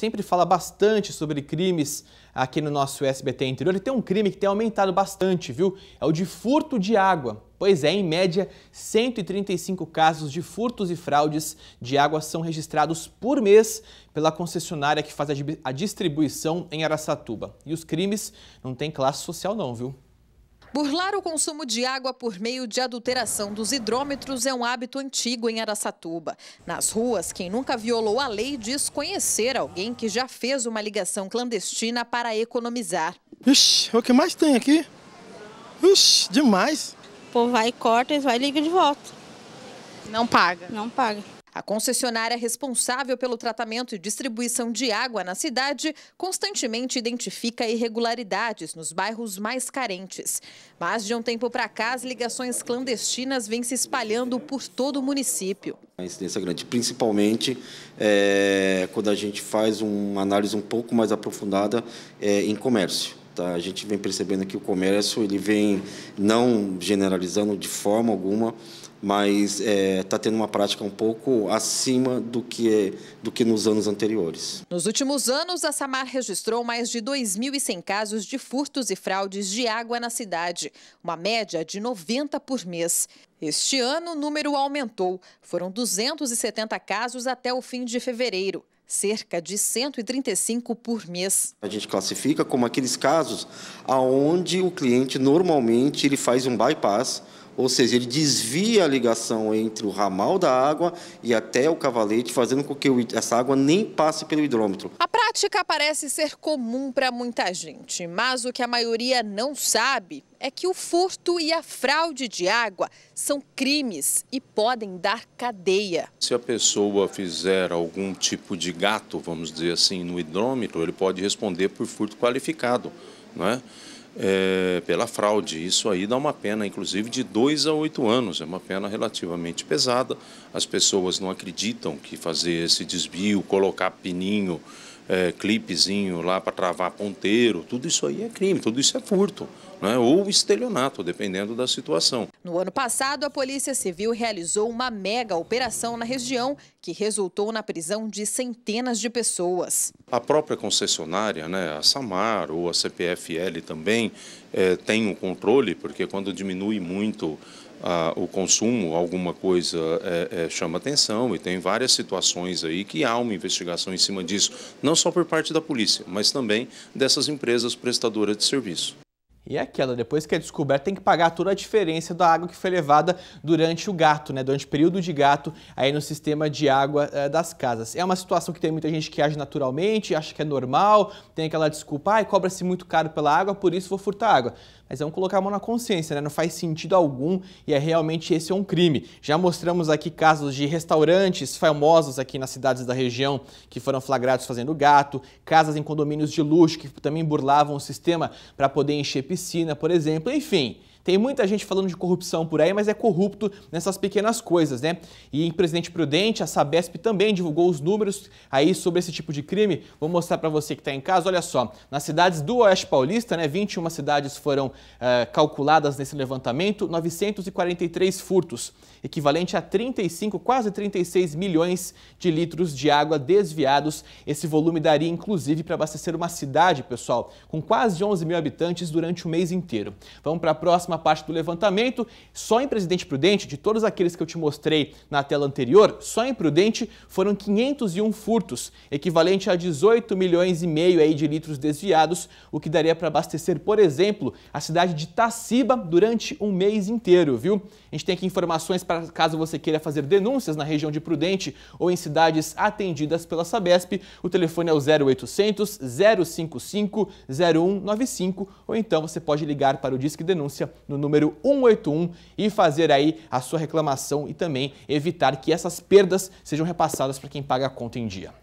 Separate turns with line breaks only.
sempre fala bastante sobre crimes aqui no nosso SBT interior. E tem um crime que tem aumentado bastante, viu? É o de furto de água. Pois é, em média, 135 casos de furtos e fraudes de água são registrados por mês pela concessionária que faz a distribuição em Aracatuba. E os crimes não têm classe social não, viu?
Burlar o consumo de água por meio de adulteração dos hidrômetros é um hábito antigo em Aracatuba. Nas ruas, quem nunca violou a lei diz conhecer alguém que já fez uma ligação clandestina para economizar.
Ixi, é o que mais tem aqui?
Ixi, demais. Pô, vai, corta, e vai e liga de volta. Não paga? Não paga. A concessionária responsável pelo tratamento e distribuição de água na cidade constantemente identifica irregularidades nos bairros mais carentes. Mas de um tempo para cá, as ligações clandestinas vêm se espalhando por todo o município.
A incidência grande, principalmente é, quando a gente faz uma análise um pouco mais aprofundada é, em comércio. Tá? A gente vem percebendo que o comércio ele vem não generalizando de forma alguma, mas está é, tá tendo uma prática um pouco acima do que, é, do que nos anos anteriores.
Nos últimos anos, a Samar registrou mais de 2.100 casos de furtos e fraudes de água na cidade, uma média de 90 por mês. Este ano, o número aumentou. Foram 270 casos até o fim de fevereiro cerca de 135 por mês.
A gente classifica como aqueles casos aonde o cliente normalmente ele faz um bypass, ou seja, ele desvia a ligação entre o ramal da água e até o cavalete, fazendo com que essa água nem passe pelo hidrômetro.
A prática parece ser comum para muita gente, mas o que a maioria não sabe é que o furto e a fraude de água são crimes e podem dar cadeia.
Se a pessoa fizer algum tipo de gato, vamos dizer assim, no hidrômetro, ele pode responder por furto qualificado, não é? É, pela fraude. Isso aí dá uma pena, inclusive, de 2 a 8 anos. É uma pena relativamente pesada. As pessoas não acreditam que fazer esse desvio, colocar pininho é, clipezinho lá para travar ponteiro, tudo isso aí é crime, tudo isso é furto. Né, ou estelionato, dependendo da situação.
No ano passado, a Polícia Civil realizou uma mega operação na região que resultou na prisão de centenas de pessoas.
A própria concessionária, né, a Samar ou a CPFL também, é, tem o um controle, porque quando diminui muito ah, o consumo, alguma coisa é, é, chama atenção e tem várias situações aí que há uma investigação em cima disso, não só por parte da polícia, mas também dessas empresas prestadoras de serviço.
E é aquela, depois que é descoberta, tem que pagar toda a diferença da água que foi levada durante o gato, né? Durante o período de gato aí no sistema de água é, das casas. É uma situação que tem muita gente que age naturalmente, acha que é normal, tem aquela desculpa, ai, cobra-se muito caro pela água, por isso vou furtar água. Mas vamos colocar a mão na consciência, né? Não faz sentido algum e é realmente esse é um crime. Já mostramos aqui casos de restaurantes famosos aqui nas cidades da região que foram flagrados fazendo gato, casas em condomínios de luxo que também burlavam o sistema para poder encher piscina, por exemplo. Enfim, tem muita gente falando de corrupção por aí, mas é corrupto nessas pequenas coisas, né? E em Presidente Prudente, a Sabesp também divulgou os números aí sobre esse tipo de crime. Vou mostrar para você que está em casa. Olha só, nas cidades do Oeste Paulista, né, 21 cidades foram uh, calculadas nesse levantamento, 943 furtos, equivalente a 35, quase 36 milhões de litros de água desviados. Esse volume daria, inclusive, para abastecer uma cidade, pessoal, com quase 11 mil habitantes durante o mês inteiro. Vamos para a próxima parte do levantamento. Só em Presidente Prudente, de todos aqueles que eu te mostrei na tela anterior, só em Prudente foram 501 furtos, equivalente a 18 milhões e meio aí de litros desviados, o que daria para abastecer, por exemplo, a cidade de Taciba durante um mês inteiro, viu? A gente tem aqui informações para caso você queira fazer denúncias na região de Prudente ou em cidades atendidas pela Sabesp. O telefone é o 0800 055 0195 ou então você pode ligar para o Disque Denúncia no número 181 e fazer aí a sua reclamação e também evitar que essas perdas sejam repassadas para quem paga a conta em dia.